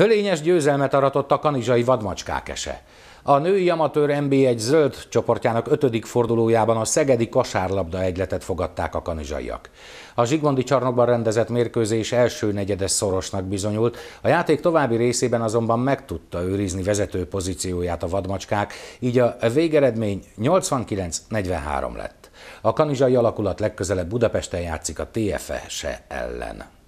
Fölényes győzelmet aratott a kanizsai vadmacskák ese. A női amatőr NB1 zöld csoportjának ötödik fordulójában a szegedi kosárlabda egyletet fogadták a kanizsaiak. A Zsigmondi csarnokban rendezett mérkőzés első negyedes szorosnak bizonyult, a játék további részében azonban meg tudta őrizni vezető pozícióját a vadmacskák, így a végeredmény 89-43 lett. A kanizsai alakulat legközelebb Budapesten játszik a TFS e e ellen.